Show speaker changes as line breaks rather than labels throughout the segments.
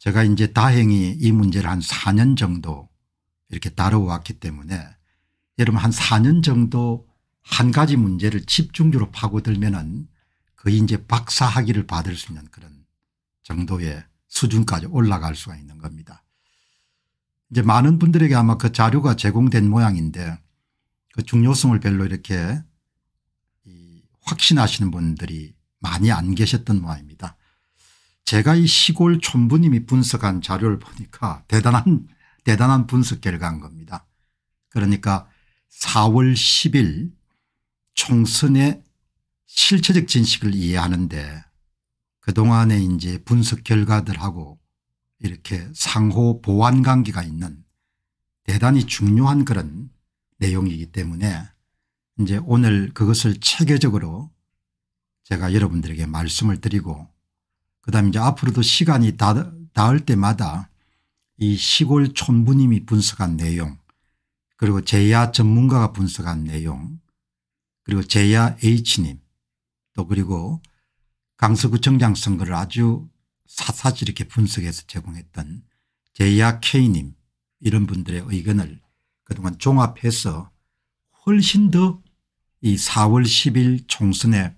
제가 이제 다행히 이 문제를 한 4년 정도 이렇게 다뤄왔기 때문에 여러분 한 4년 정도 한 가지 문제를 집중적으로 파고들면은 거의 이제 박사학위를 받을 수 있는 그런 정도의 수준까지 올라갈 수가 있는 겁니다. 이제 많은 분들에게 아마 그 자료가 제공된 모양인데 그 중요성을 별로 이렇게 확신하시는 분들이 많이 안 계셨던 모양입니다. 제가 이 시골 촌부님이 분석한 자료를 보니까 대단한 대단한 분석 결과인 겁니다. 그러니까 4월 10일 총선의 실체적 진식을 이해하는데 그동안의 이제 분석 결과들하고 이렇게 상호 보완 관계가 있는 대단히 중요한 그런 내용이기 때문에 이제 오늘 그것을 체계적으로 제가 여러분들에게 말씀을 드리고 그다음에 이제 앞으로도 시간이 다, 닿을 때마다 이 시골 촌부님이 분석한 내용 그리고 제야 전문가가 분석한 내용 그리고 제야 H님 또 그리고 강서구청장 선거를 아주 사사지 이렇게 분석해서 제공했던 제야 K님 이런 분들의 의견을 그동안 종합해서 훨씬 더 이 4월 10일 총선에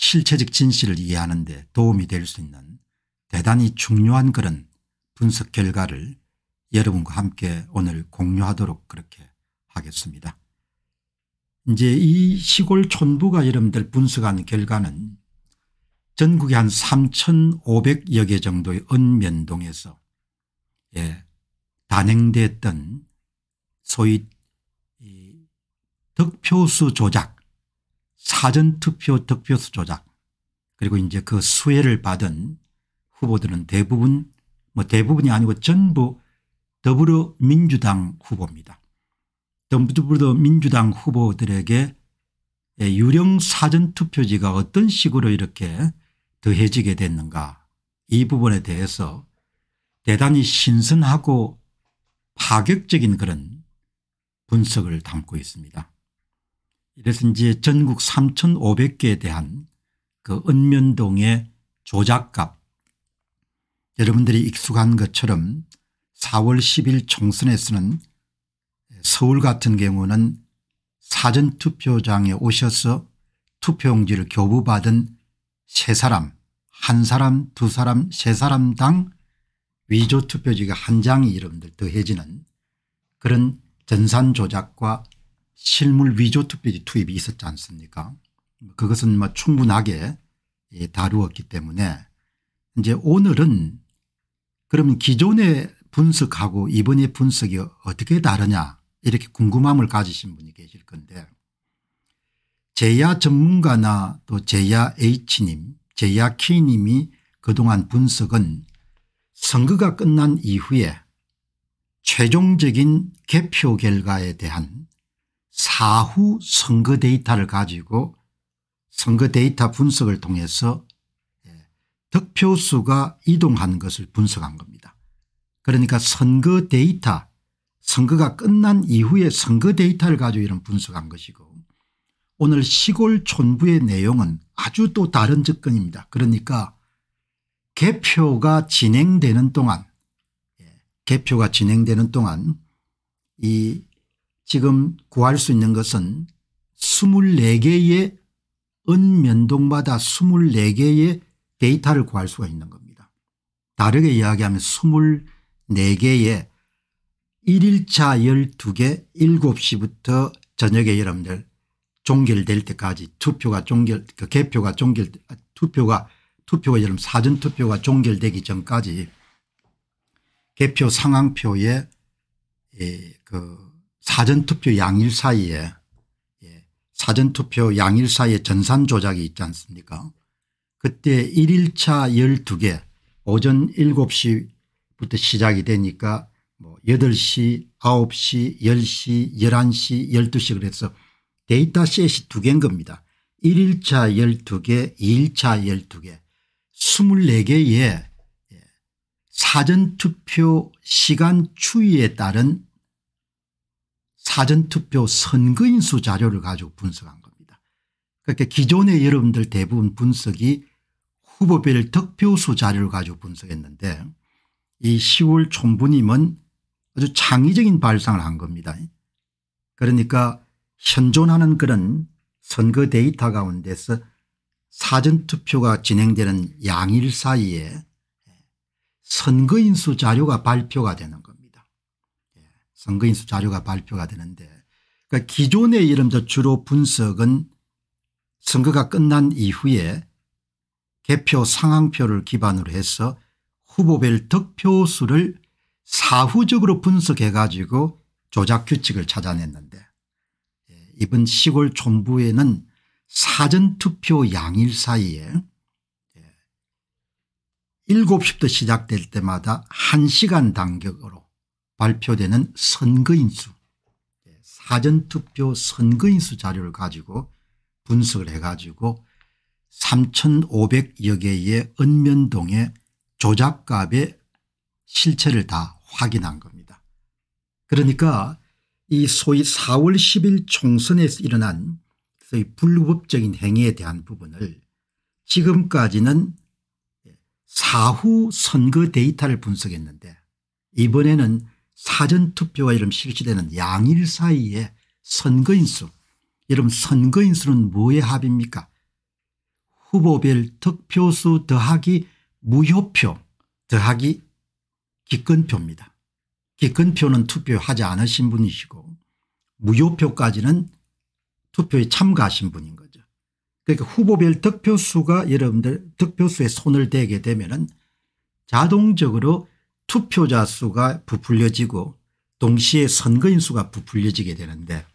실체적 진실을 이해하는 데 도움이 될 수 있는 대단히 중요한 그런 분석 결과를 여러분과 함께 오늘 공유하도록 그렇게 하겠습니다. 이제 이 시골 촌부가 여러분들 분석한 결과는 전국의 한 3,500여 개 정도의 은면동에서 예, 단행됐던 소위 득표수 조작 사전투표 득표수 조작 그리고 이제 그 수혜를 받은 후보들은 대부분 뭐 대부분이 아니고 전부 더불어민주당 후보입니다. 더불어민주당 후보들에게 예, 유령 사전투표지가 어떤 식으로 이렇게 더해지게 됐는가 이 부분에 대해서 대단히 신선하고 파격적인 그런 분석을 담고 있습니다. 이래서인지 전국 3,500개에 대한 그 은면동의 조작값 여러분들이 익숙한 것처럼 4월 10일 총선에서는 서울 같은 경우는 사전투표장에 오셔서 투표용지를 교부받은 세 사람 한 사람 두 사람 세 사람당 위조투표지가 한 장이 여러분들 더해지는 그런 전산 조작과 실물 위조 특별히 투입이 있었지 않습니까 그것은 뭐 충분하게 예, 다루었기 때문에 이제 오늘은 그러면 기존의 분석하고 이번의 분석이 어떻게 다르냐 이렇게 궁금함을 가지신 분이 계실 건데 제야 전문가나 또 제야 H님 제야 K님이 그동안 분석은 선거가 끝난 이후에 최종적인 개표 결과에 대한 사후 선거 데이터를 가지고 선거 데이터 분석을 통해서 예, 득표수가 이동한 것을 분석한 겁니다. 그러니까 선거 데이터 선거가 끝난 이후에 선거 데이터를 가지고 이런 분석한 것이고 오늘 시골 촌부의 내용은 아주 또 다른 접근입니다. 그러니까 개표가 진행되는 동안 예, 개표가 진행되는 동안 이 지금 구할 수 있는 것은 24개의 은 면동마다 24개의 데이터를 구할 수가 있는 겁니다. 다르게 이야기하면 24개의 1일차 12개 7시부터 저녁에 여러분들 종결될 때까지 투표가 종결 그 개표가 종결 투표가 투표가 여러분 사전투표가 종결되기 전까지 개표 상황표에 예, 그 사전투표 양일 사이에 예, 사전투표 양일 사이에 전산 조작이 있지 않습니까 그때 1일차 12개 오전 7시부터 시작이 되니까 뭐 8시 9시 10시 11시 12시 그래서 데이터 셋이 두 개인 겁니다. 1일차 12개 2일차 12개 24개의 예, 사전투표 시간 추이에 따른 사전투표 선거인수 자료를 가지고 분석한 겁니다. 그러니까 기존의 여러분들 대부분 분석이 후보별 득표수 자료를 가지고 분석했는데 이 10월 촌부님은 아주 창의적인 발상을 한 겁니다. 그러니까 현존하는 그런 선거 데이터 가운데서 사전투표가 진행되는 양일 사이에 선거인수 자료가 발표가 되는 겁 선거인수 자료가 발표가 되는데 그러니까 기존의 이름 저주로 분석은 선거가 끝난 이후에 개표 상황표를 기반으로 해서 후보별 득표수를 사후적으로 분석해 가지고 조작 규칙을 찾아냈는데 예, 이번 시골 촌부에는 사전투표 양일 사이에 7시부터 예, 시작될 때마다 1시간 단격으로 발표되는 선거인수 예, 사전투표 선거인수 자료를 가지고 분석을 해가지고 3,500여 개의 은면동의 조작값의 실체를 다 확인한 겁니다. 그러니까 이 소위 4월 10일 총선에서 일어난 소위 불법적인 행위에 대한 부분을 지금까지는 사후 선거 데이터를 분석했는데 이번에는 사전투표와 이름 실시되는 양일 사이에 선거인수 여러분 선거인수는 뭐의 합입니까 후보별 득표수 더하기 무효표 더하기 기권표입니다. 기권표는 투표하지 않으신 분이시고 무효표까지는 투표에 참가하신 분인 거죠. 그러니까 후보별 득표수가 여러분들 득표수에 손을 대게 되면 은 자동적으로 투표자 수가 부풀려지고 동시에 선거인 수가 부풀려지게 되는데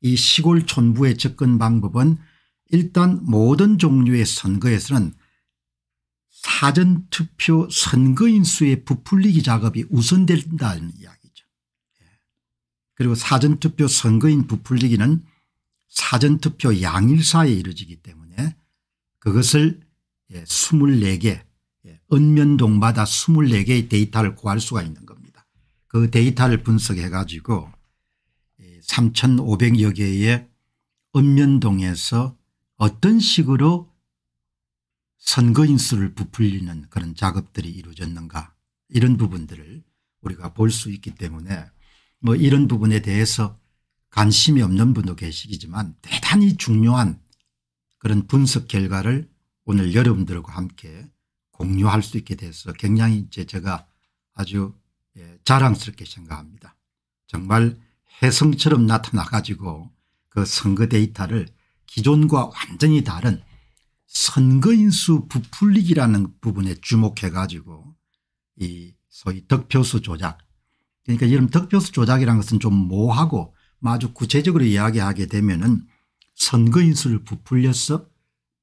이 시골 촌부의 접근 방법은 일단 모든 종류의 선거에서는 사전투표 선거인 수의 부풀리기 작업이 우선된다는 이야기죠. 예. 그리고 사전투표 선거인 부풀리기는 사전투표 양일사에 이루어지기 때문에 그것을 24개 예, 읍면동마다 24개의 데이터를 구할 수가 있는 겁니다. 그 데이터를 분석해 가지고 3500여 예, 개의 읍면동에서 어떤 식으로 선거인 수를 부풀리는 그런 작업들이 이루어졌는가 이런 부분들을 우리가 볼 수 있기 때문에 뭐 이런 부분에 대해서 관심이 없는 분도 계시지만 대단히 중요한 그런 분석 결과를 오늘 여러분들과 함께 공유할 수 있게 돼서 굉장히 이제 제가 아주 예, 자랑스럽게 생각합니다. 정말 혜성처럼 나타나 가지고 그 선거 데이터를 기존과 완전히 다른 선거인수 부풀리기라는 부분에 주목해 가지고 이 소위 득표수 조작 그러니까 이런 득표수 조작이라는 것은 좀 모호하고 아주 구체적으로 이야기하게 되면 은 선거인수를 부풀려서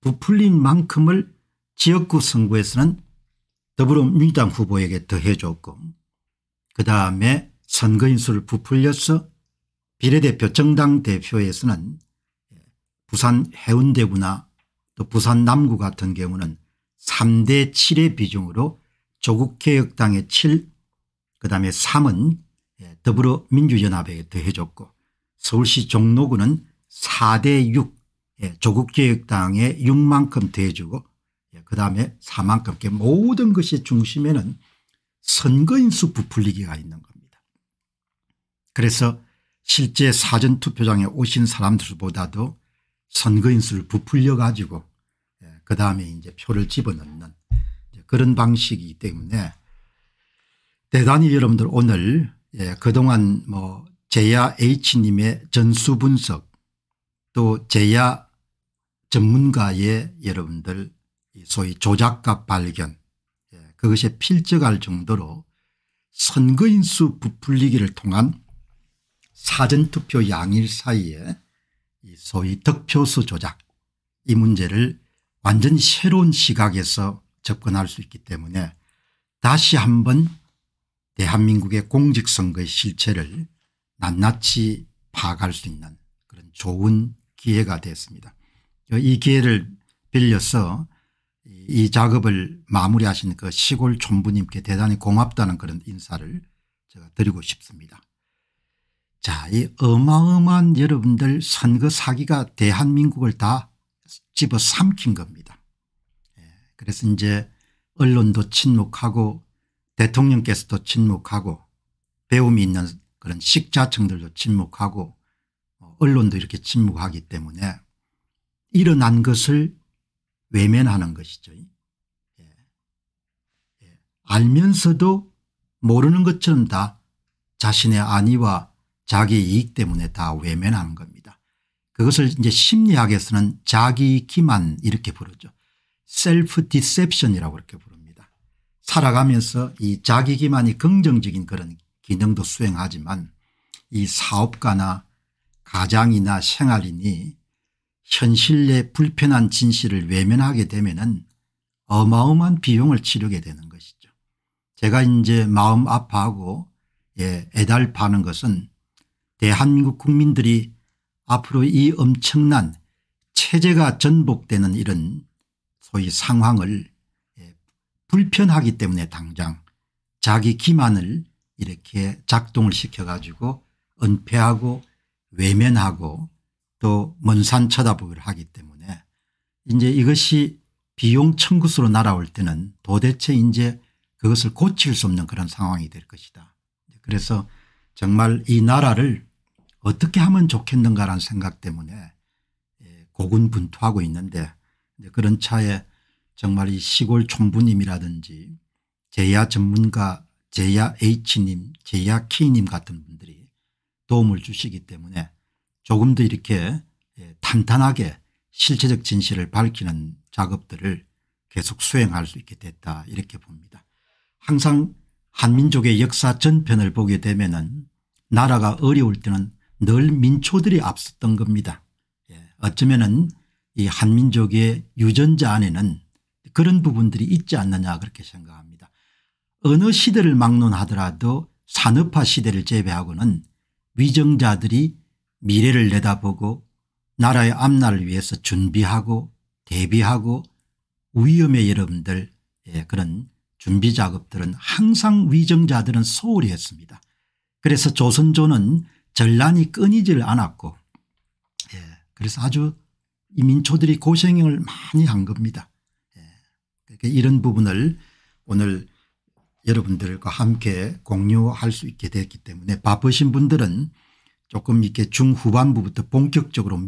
부풀린 만큼을 지역구 선거에서는 더불어민주당 후보에게 더해줬고 그다음에 선거인수를 부풀려서 비례대표 정당 대표에서는 부산 해운대구나 또 부산 남구 같은 경우는 3대 7의 비중으로 조국개혁당의 7 그다음에 3은 더불어민주연합에 더해줬고 서울시 종로구는 4대 6 조국개혁당의 6만큼 더해주고 예, 그다음에 사망급계 모든 것이 중심에는 선거인수 부풀리기가 있는 겁니다. 그래서 실제 사전투표장에 오신 사람들보다도 선거인수를 부풀려 가지고 예, 그다음에 이제 표를 집어넣는 그런 방식이기 때문에 대단히 여러분들 오늘 예, 그동안 뭐 제야 H님의 전수 분석 또 제야 전문가의 여러분들 소위 조작과 발견 예, 그것에 필적할 정도로 선거인수 부풀리기를 통한 사전투표 양일 사이에 소위 득표수 조작 이 문제를 완전히 새로운 시각에서 접근할 수 있기 때문에 다시 한번 대한민국의 공직선거의 실체를 낱낱이 파악할 수 있는 그런 좋은 기회가 되었습니다. 이 기회를 빌려서 이 작업을 마무리하신 그 시골 촌부님께 대단히 고맙다는 그런 인사를 제가 드리고 싶습니다. 자, 이 어마어마한 여러분들 선거 사기가 대한민국을 다 집어 삼킨 겁니다. 예, 그래서 이제 언론도 침묵하고 대통령께서도 침묵하고 배움이 있는 그런 식자층들도 침묵하고 뭐 언론도 이렇게 침묵하기 때문에 일어난 것을 외면하는 것이죠. 예. 예. 알면서도 모르는 것처럼 다 자신의 안위와 자기 이익 때문에 다 외면하는 겁니다. 그것을 이제 심리학에서는 자기 기만 이렇게 부르죠. 셀프 디셉션이라고 그렇게 부릅니다. 살아가면서 이 자기 기만이 긍정적인 그런 기능도 수행하지만 이 사업가나 가장이나 생활인이 현실 의 불편한 진실을 외면하게 되면 어마어마한 비용을 치르게 되는 것이죠. 제가 이제 마음 아파하고 예, 애달파는 것은 대한민국 국민들이 앞으로 이 엄청난 체제가 전복되는 이런 소위 상황을 예, 불편하기 때문에 당장 자기 기만을 이렇게 작동을 시켜가지고 은폐하고 외면하고 또먼산 쳐다보기를 하기 때문에 이제 이것이 비용 청구수로 날아올 때는 도대체 이제 그것을 고칠 수 없는 그런 상황이 될 것이다. 그래서 정말 이 나라를 어떻게 하면 좋겠는가라는 생각 때문에 예, 고군분투하고 있는데 그런 차에 정말 이 시골 총부님이라든지 제야 전문가 제야 H님 제야 K님 같은 분들이 도움을 주시기 때문에 조금 더 이렇게 탄탄하게 예, 실체적 진실을 밝히는 작업들을 계속 수행할 수 있게 됐다 이렇게 봅니다. 항상 한민족의 역사 전편을 보게 되면 은 나라가 어려울 때는 늘 민초들이 앞섰던 겁니다. 예, 어쩌면 은이 한민족의 유전자 안에는 그런 부분들이 있지 않느냐 그렇게 생각합니다. 어느 시대를 막론하더라도 산업화 시대를 제외하고는 위정자들이 미래를 내다보고 나라의 앞날을 위해서 준비하고 대비하고 위험의 여러분들 예, 그런 준비 작업들은 항상 위정자들은 소홀히 했습니다. 그래서 조선조는 전란이 끊이질 않았고 예, 그래서 아주 이 민초들이 고생을 많이 한 겁니다. 예, 그러니까 이런 부분을 오늘 여러분들과 함께 공유할 수 있게 됐기 때문에 바쁘신 분들은 조금 이렇게 중후반부부터 본격적으로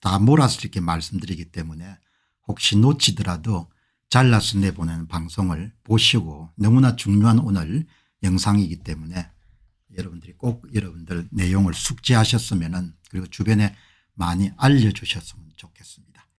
다 몰아서 이렇게 말씀드리기 때문에 혹시 놓치더라도 잘라서 내보내는 방송을 보시고 너무나 중요한 오늘 영상이기 때문에 여러분들이 꼭 여러분들 내용을 숙지하셨으면 은 그리고 주변에 많이 알려주셨으면 좋겠습니다.